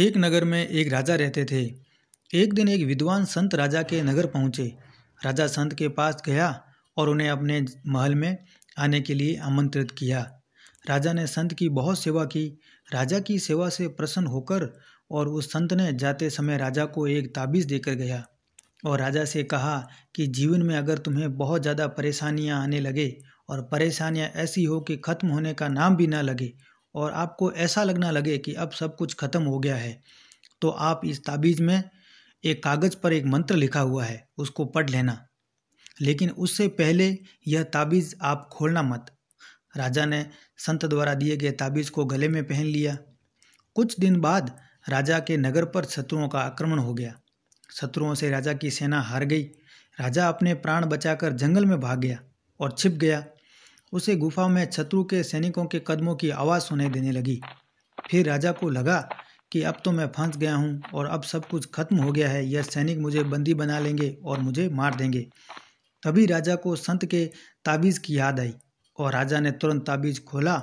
एक नगर में एक राजा रहते थे एक दिन एक विद्वान संत राजा के नगर पहुंचे राजा संत के पास गया और उन्हें अपने महल में आने के लिए आमंत्रित किया राजा ने संत की बहुत सेवा की राजा की सेवा से प्रसन्न होकर और उस संत ने जाते समय राजा को एक ताबीज़ देकर गया और राजा से कहा कि जीवन में अगर तुम्हें बहुत ज़्यादा परेशानियाँ आने लगे और परेशानियाँ ऐसी हो कि ख़त्म होने का नाम भी ना लगे और आपको ऐसा लगना लगे कि अब सब कुछ ख़त्म हो गया है तो आप इस ताबीज़ में एक कागज़ पर एक मंत्र लिखा हुआ है उसको पढ़ लेना लेकिन उससे पहले यह ताबीज़ आप खोलना मत राजा ने संत द्वारा दिए गए ताबीज़ को गले में पहन लिया कुछ दिन बाद राजा के नगर पर शत्रुओं का आक्रमण हो गया शत्रुओं से राजा की सेना हार गई राजा अपने प्राण बचाकर जंगल में भाग गया और छिप गया उसे गुफा में शत्रु के सैनिकों के कदमों की आवाज़ सुनाई देने लगी फिर राजा को लगा कि अब तो मैं फंस गया हूँ और अब सब कुछ खत्म हो गया है यह सैनिक मुझे बंदी बना लेंगे और मुझे मार देंगे तभी राजा को संत के ताबीज़ की याद आई और राजा ने तुरंत ताबीज़ खोला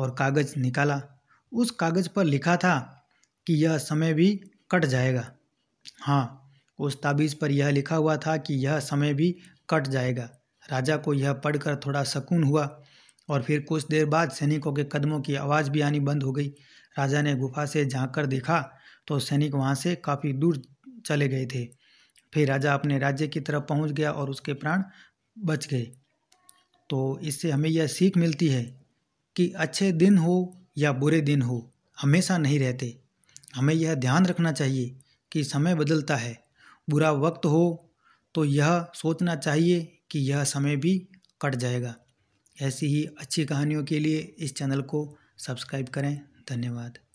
और कागज़ निकाला उस कागज़ पर लिखा था कि यह समय भी कट जाएगा हाँ उस ताबीज़ पर यह लिखा हुआ था कि यह समय भी कट जाएगा राजा को यह पढ़कर थोड़ा सुकून हुआ और फिर कुछ देर बाद सैनिकों के कदमों की आवाज़ भी आनी बंद हो गई राजा ने गुफा से झाँक कर देखा तो सैनिक वहाँ से काफ़ी दूर चले गए थे फिर राजा अपने राज्य की तरफ पहुँच गया और उसके प्राण बच गए तो इससे हमें यह सीख मिलती है कि अच्छे दिन हो या बुरे दिन हो हमेशा नहीं रहते हमें यह ध्यान रखना चाहिए कि समय बदलता है बुरा वक्त हो तो यह सोचना चाहिए कि यह समय भी कट जाएगा ऐसी ही अच्छी कहानियों के लिए इस चैनल को सब्सक्राइब करें धन्यवाद